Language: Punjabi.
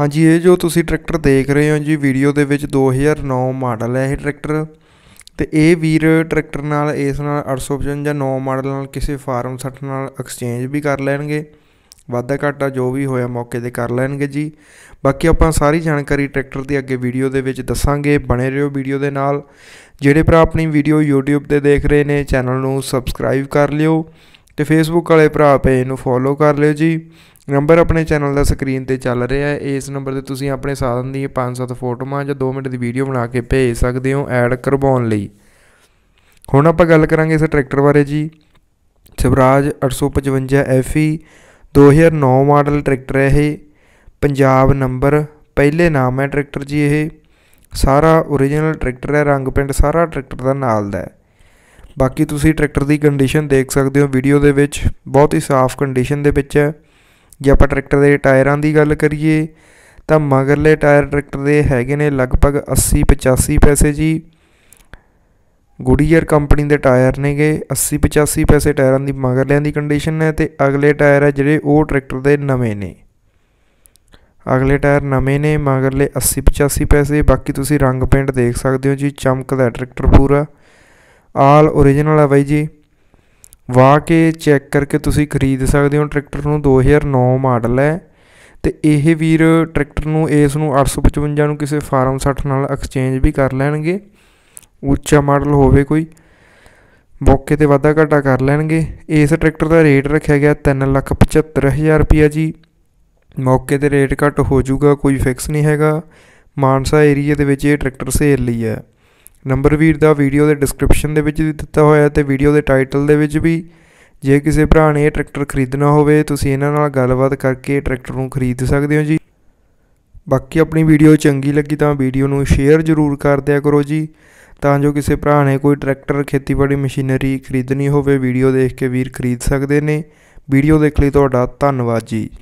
ਹਾਂਜੀ ਇਹ ਜੋ ਤੁਸੀਂ ਟਰੈਕਟਰ ਦੇਖ ਰਹੇ ਹੋ ਜੀ ਵੀਡੀਓ ਦੇ ਵਿੱਚ 2009 ਮਾਡਲ ਹੈ ਇਹ ਟਰੈਕਟਰ ਤੇ ਇਹ ਵੀਰ ਟਰੈਕਟਰ ਨਾਲ ਇਸ ਨਾਲ 855 9 ਮਾਡਲ ਨਾਲ ਕਿਸੇ ਫਾਰਮ ਸੱਟ ਨਾਲ ਐਕਸਚੇਂਜ ਵੀ ਕਰ ਲੈਣਗੇ ਵਾਧਾ ਘਾਟਾ ਜੋ ਵੀ ਹੋਇਆ ਮੌਕੇ ਤੇ ਕਰ ਲੈਣਗੇ ਜੀ ਬਾਕੀ ਆਪਾਂ ਸਾਰੀ ਜਾਣਕਾਰੀ ਟਰੈਕਟਰ ਦੀ ਅੱਗੇ ਵੀਡੀਓ ਦੇ ਵਿੱਚ ਦੱਸਾਂਗੇ ਬਣੇ ਰਹੋ ਵੀਡੀਓ ਦੇ ਨਾਲ ਜਿਹੜੇ ਭਰਾ ਆਪਣੀ ਵੀਡੀਓ YouTube ਤੇ ਦੇਖ ਰਹੇ ਨੇ ਚੈਨਲ ਨੂੰ ਸਬਸਕ੍ਰਾਈਬ ਕਰ ਲਿਓ ਤੇ ਫੇਸਬੁੱਕ ਵਾਲੇ ਭਰਾ ਪੇਜ ਨੂੰ ਫੋਲੋ ਕਰ ਲਿਓ ਜੀ ਨੰਬਰ ਆਪਣੇ ਚੈਨਲ ਦਾ ਸਕਰੀਨ ਤੇ ਚੱਲ ਰਿਹਾ ਹੈ ਇਸ ਨੰਬਰ ਤੇ ਤੁਸੀਂ ਆਪਣੇ ਸਾਧਨ ਦੀ 5-7 ਫੋਟੋਆਂ ਜਾਂ 2 ਮਿੰਟ ਦੀ ਵੀਡੀਓ ਬਣਾ ਕੇ ਭੇਜ ਸਕਦੇ ਹੋ ਐਡ ਕਰਵਾਉਣ ਲਈ ਹੁਣ ਆਪਾਂ ਗੱਲ ਕਰਾਂਗੇ ਇਸ ਟਰੈਕਟਰ ਬਾਰੇ ਜੀ ਸਵਰਾਜ 855 FE 2009 ਮਾਡਲ ਟਰੈਕਟਰ ਹੈ ਇਹ ਪੰਜਾਬ ਨੰਬਰ ਪਹਿਲੇ ਨਾਮ ਹੈ ਟਰੈਕਟਰ ਜੀ ਇਹ ਸਾਰਾ origignal ਟਰੈਕਟਰ ਹੈ ਰੰਗ ਪਿੰਡ ਸਾਰਾ ਟਰੈਕਟਰ ਦਾ ਨਾਲ ਦਾ ਹੈ ਬਾਕੀ ਤੁਸੀਂ ਟਰੈਕਟਰ ਦੀ ਕੰਡੀਸ਼ਨ ਦੇਖ ਸਕਦੇ ਹੋ ਵੀਡੀਓ ਦੇ ਵਿੱਚ ਬਹੁਤ ਹੀ ਸਾਫ਼ ਕੰਡੀਸ਼ਨ ਦੇ ਵਿੱਚ ਹੈ ਜੇ ਆਪਾਂ ਟਰੈਕਟਰ ਦੇ ਟਾਇਰਾਂ ਦੀ ਗੱਲ ਕਰੀਏ ਤਾਂ ਮਗਰਲੇ ਟਾਇਰ ਟਰੈਕਟਰ ਦੇ ਹੈਗੇ ਨੇ ਲਗਭਗ 80 85 ਪੈਸੇ ਜੀ ਗੁੜੀਅਰ ਕੰਪਨੀ ਦੇ ਟਾਇਰ ਨੇਗੇ 80 85 ਪੈਸੇ ਟਾਇਰਾਂ ਦੀ ਮਗਰਲਿਆਂ ਦੀ ਕੰਡੀਸ਼ਨ ਹੈ ਤੇ ਅਗਲੇ ਟਾਇਰ ਹੈ ਜਿਹੜੇ ਉਹ ਟਰੈਕਟਰ ਦੇ ਨਵੇਂ ਨੇ ਅਗਲੇ ਟਾਇਰ ਨਵੇਂ ਨੇ ਮਗਰਲੇ 80 85 ਪੈਸੇ ਬਾਕੀ ਤੁਸੀਂ ਰੰਗ ਪੇਂਟ ਦੇਖ ਸਕਦੇ ਹੋ ਜੀ ਚਮਕਦਾ ਟਰੈਕਟਰ ਪੂਰਾ ਆਲ origignal ਹੈ ਬਾਈ ਜੀ ਵਾਕੇ ਕੇ ਚੈੱਕ ਕਰਕੇ ਤੁਸੀਂ ਖਰੀਦ ਸਕਦੇ ਹੋ ਟਰੈਕਟਰ ਨੂੰ 2009 ਮਾਡਲ ਹੈ ਤੇ ਇਹ ਵੀਰ ਟਰੈਕਟਰ ਨੂੰ ਇਸ ਨੂੰ 855 ਨੂੰ ਕਿਸੇ ਫਾਰਮ 60 ਨਾਲ ਐਕਸਚੇਂਜ ਵੀ ਕਰ ਲੈਣਗੇ ਉੱਚਾ ਮਾਡਲ ਹੋਵੇ ਕੋਈ ਬੋਕੇ ਤੇ ਵਾਧਾ ਘਾਟਾ ਕਰ ਲੈਣਗੇ ਇਸ ਟਰੈਕਟਰ ਦਾ ਰੇਟ ਰੱਖਿਆ ਗਿਆ 375000 ਰੁਪਿਆ ਜੀ ਮੌਕੇ ਤੇ ਰੇਟ ਘਟ ਹੋ ਜਾਊਗਾ ਕੋਈ ਫਿਕਸ ਨਹੀਂ ਹੈਗਾ ਮਾਨਸਾ ਏਰੀਆ ਦੇ ਵਿੱਚ ਇਹ ਟਰੈਕਟਰ ਸੇਲ ਲਈ ਹੈ ਨੰਬਰ ਵੀਰ ਦਾ ਵੀਡੀਓ ਦੇ ਡਿਸਕ੍ਰਿਪਸ਼ਨ ਦੇ ਵਿੱਚ ਵੀ ਦਿੱਤਾ ਹੋਇਆ ਹੈ ਤੇ ਵੀਡੀਓ ਦੇ ਟਾਈਟਲ ਦੇ ਵਿੱਚ ਵੀ ਜੇ ਕਿਸੇ ਭਰਾ ਨੇ ਇਹ ਟਰੈਕਟਰ ਖਰੀਦਣਾ ਹੋਵੇ ਤੁਸੀਂ ਇਹਨਾਂ ਨਾਲ ਗੱਲਬਾਤ ਕਰਕੇ ਟਰੈਕਟਰ ਨੂੰ ਖਰੀਦ ਸਕਦੇ ਹੋ ਜੀ ਬਾਕੀ ਆਪਣੀ ਵੀਡੀਓ ਚੰਗੀ ਲੱਗੀ ਤਾਂ ਵੀਡੀਓ ਨੂੰ ਸ਼ੇਅਰ ਜ਼ਰੂਰ ਕਰ ਦਿਆ ਕਰੋ ਜੀ ਤਾਂ ਜੋ ਕਿਸੇ ਭਰਾ ਨੇ ਕੋਈ ਟਰੈਕਟਰ ਖੇਤੀਬਾੜੀ ਮਸ਼ੀਨਰੀ ਖਰੀਦਣੀ ਹੋਵੇ ਵੀਡੀਓ ਦੇਖ ਕੇ ਵੀਰ ਖਰੀਦ ਸਕਦੇ ਨੇ ਵੀਡੀਓ ਦੇਖ ਲਈ ਤੁਹਾਡਾ ਧੰਨਵਾਦ ਜੀ